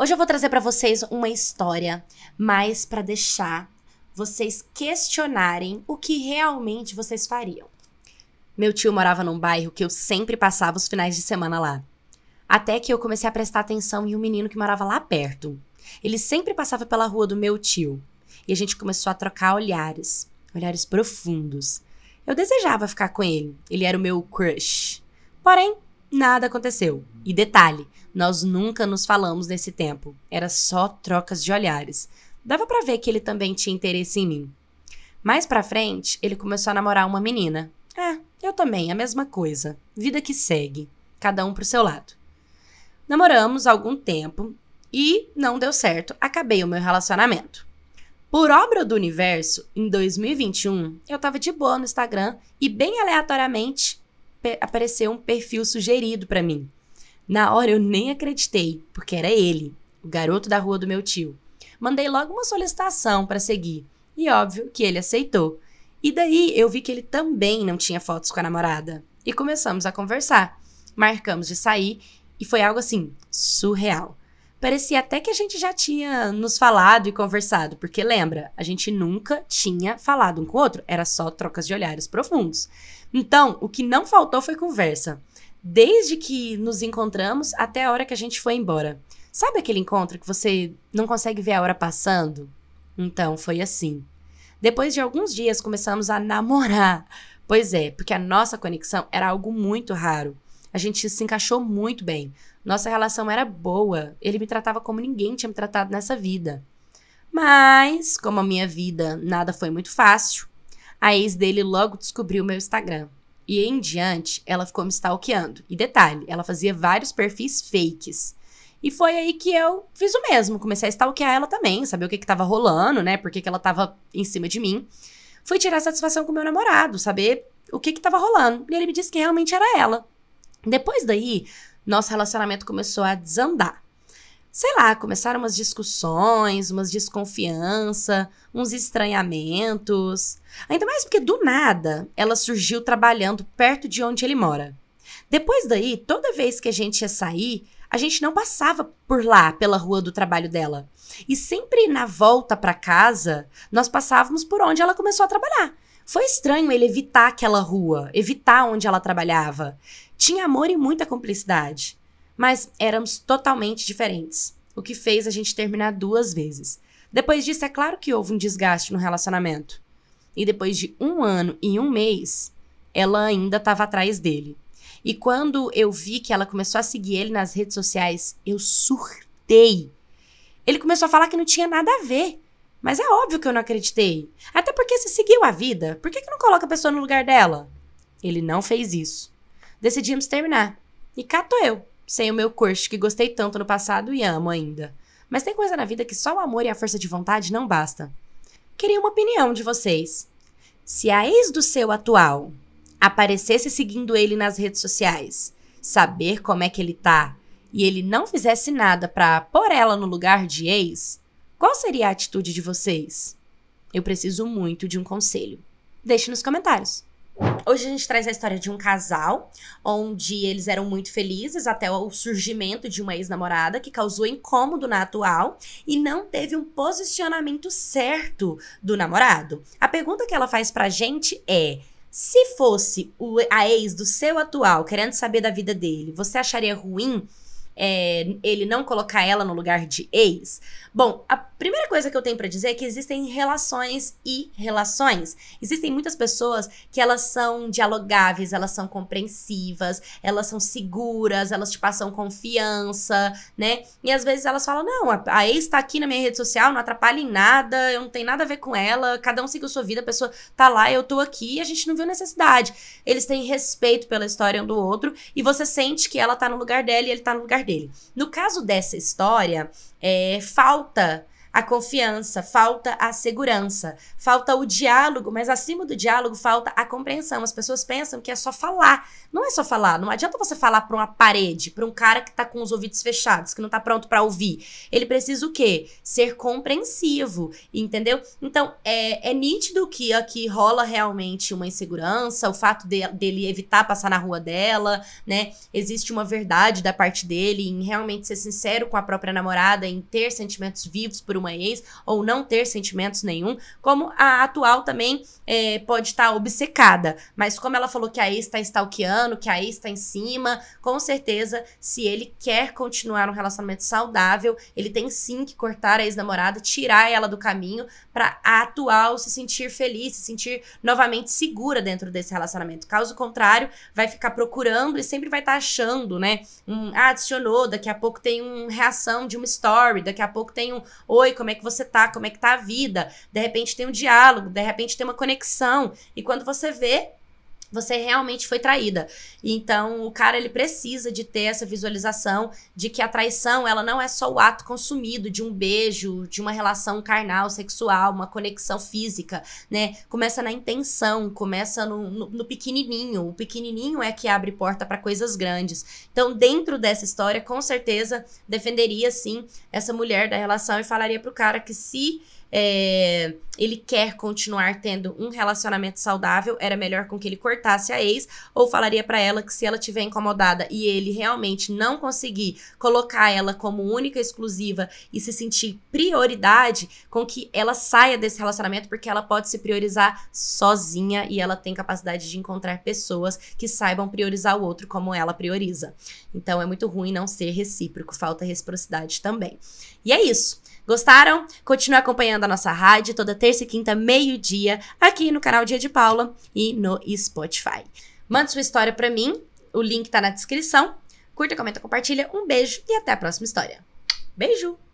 Hoje eu vou trazer para vocês uma história, mas para deixar vocês questionarem o que realmente vocês fariam. Meu tio morava num bairro que eu sempre passava os finais de semana lá. Até que eu comecei a prestar atenção em um menino que morava lá perto. Ele sempre passava pela rua do meu tio e a gente começou a trocar olhares, olhares profundos. Eu desejava ficar com ele, ele era o meu crush. Porém, Nada aconteceu. E detalhe, nós nunca nos falamos nesse tempo. Era só trocas de olhares. Dava para ver que ele também tinha interesse em mim. Mais pra frente, ele começou a namorar uma menina. É, eu também, a mesma coisa. Vida que segue, cada um pro seu lado. Namoramos algum tempo e não deu certo, acabei o meu relacionamento. Por obra do universo, em 2021, eu tava de boa no Instagram e bem aleatoriamente apareceu um perfil sugerido para mim. Na hora eu nem acreditei, porque era ele, o garoto da rua do meu tio. Mandei logo uma solicitação para seguir, e óbvio que ele aceitou. E daí eu vi que ele também não tinha fotos com a namorada. E começamos a conversar. Marcamos de sair e foi algo assim surreal. Parecia até que a gente já tinha nos falado e conversado, porque lembra, a gente nunca tinha falado um com o outro, era só trocas de olhares profundos. Então, o que não faltou foi conversa, desde que nos encontramos até a hora que a gente foi embora. Sabe aquele encontro que você não consegue ver a hora passando? Então, foi assim. Depois de alguns dias, começamos a namorar. Pois é, porque a nossa conexão era algo muito raro. A gente se encaixou muito bem. Nossa relação era boa. Ele me tratava como ninguém tinha me tratado nessa vida. Mas, como a minha vida nada foi muito fácil, a ex dele logo descobriu meu Instagram. E em diante, ela ficou me stalkeando. E detalhe, ela fazia vários perfis fakes. E foi aí que eu fiz o mesmo, comecei a stalkear ela também, saber o que estava rolando, né? Por que, que ela estava em cima de mim. Fui tirar satisfação com meu namorado, saber o que estava rolando. E ele me disse que realmente era ela. Depois daí, nosso relacionamento começou a desandar. Sei lá, começaram umas discussões, umas desconfiança, uns estranhamentos. Ainda mais porque do nada ela surgiu trabalhando perto de onde ele mora. Depois daí, toda vez que a gente ia sair, a gente não passava por lá, pela rua do trabalho dela. E sempre na volta para casa, nós passávamos por onde ela começou a trabalhar. Foi estranho ele evitar aquela rua, evitar onde ela trabalhava. Tinha amor e muita cumplicidade. Mas éramos totalmente diferentes, o que fez a gente terminar duas vezes. Depois disso, é claro que houve um desgaste no relacionamento. E depois de um ano e um mês, ela ainda estava atrás dele. E quando eu vi que ela começou a seguir ele nas redes sociais, eu surtei. Ele começou a falar que não tinha nada a ver, mas é óbvio que eu não acreditei. Até porque você seguiu a vida. Por que, que não coloca a pessoa no lugar dela? Ele não fez isso. Decidimos terminar. E cá tô eu, sem o meu curso que gostei tanto no passado e amo ainda. Mas tem coisa na vida que só o amor e a força de vontade não basta. Queria uma opinião de vocês. Se a ex do seu atual aparecesse seguindo ele nas redes sociais, saber como é que ele tá, e ele não fizesse nada para pôr ela no lugar de ex, qual seria a atitude de vocês? Eu preciso muito de um conselho. Deixe nos comentários. Hoje a gente traz a história de um casal onde eles eram muito felizes até o surgimento de uma ex-namorada que causou incômodo na atual e não teve um posicionamento certo do namorado. A pergunta que ela faz pra gente é: se fosse a ex do seu atual querendo saber da vida dele, você acharia ruim? é, ele não colocar ela no lugar de ex? Bom, a primeira coisa que eu tenho para dizer é que existem relações e relações. Existem muitas pessoas que elas são dialogáveis, elas são compreensivas, elas são seguras, elas te passam confiança, né? E às vezes elas falam: não, a, a ex tá aqui na minha rede social, não atrapalha em nada, eu não tenho nada a ver com ela, cada um a sua vida, a pessoa tá lá, eu tô aqui, e a gente não viu necessidade. Eles têm respeito pela história um do outro e você sente que ela tá no lugar dela e ele tá no lugar dele. No caso dessa história, é, falta a confiança, falta a segurança, falta o diálogo, mas acima do diálogo falta a compreensão. As pessoas pensam que é só falar. Não é só falar, não adianta você falar para uma parede, para um cara que tá com os ouvidos fechados, que não tá pronto para ouvir. Ele precisa o quê? Ser compreensivo, entendeu? Então, é, é nítido que aqui rola realmente uma insegurança, o fato de, dele evitar passar na rua dela, né? Existe uma verdade da parte dele em realmente ser sincero com a própria namorada, em ter sentimentos vivos por uma uma ex ou não ter sentimentos nenhum, como a atual também é, pode estar tá obcecada. Mas como ela falou que a ex está stalkeando, que a ex está em cima, com certeza, se ele quer continuar um relacionamento saudável, ele tem sim que cortar a ex-namorada, tirar ela do caminho para a atual se sentir feliz, se sentir novamente segura dentro desse relacionamento. Caso contrário, vai ficar procurando e sempre vai estar tá achando, né? Um, ah, adicionou, daqui a pouco tem uma reação de uma story, daqui a pouco tem um oi como é que você tá, como é que tá a vida. De repente tem um diálogo, de repente tem uma conexão. E quando você vê, você realmente foi traída. Então, o cara ele precisa de ter essa visualização de que a traição, ela não é só o ato consumido de um beijo, de uma relação carnal, sexual, uma conexão física, né? Começa na intenção, começa no, no, no pequenininho. O pequenininho é que abre porta para coisas grandes. Então, dentro dessa história, com certeza defenderia sim essa mulher da relação e falaria pro cara que se é, ele quer continuar tendo um relacionamento saudável, era melhor com que ele cortasse a ex, ou falaria para ela que se ela estiver incomodada e ele realmente não conseguir colocar ela como única exclusiva e se sentir prioridade, com que ela saia desse relacionamento, porque ela pode se priorizar sozinha e ela tem capacidade de encontrar pessoas que saibam priorizar o outro como ela prioriza. Então é muito ruim não ser recíproco, falta reciprocidade também. E é isso. Gostaram? Continue acompanhando a nossa rádio toda terça e quinta, meio-dia, aqui no canal Dia de Paula e no Spotify. Mande sua história para mim, o link tá na descrição. Curta, comenta, compartilha. Um beijo e até a próxima história. Beijo!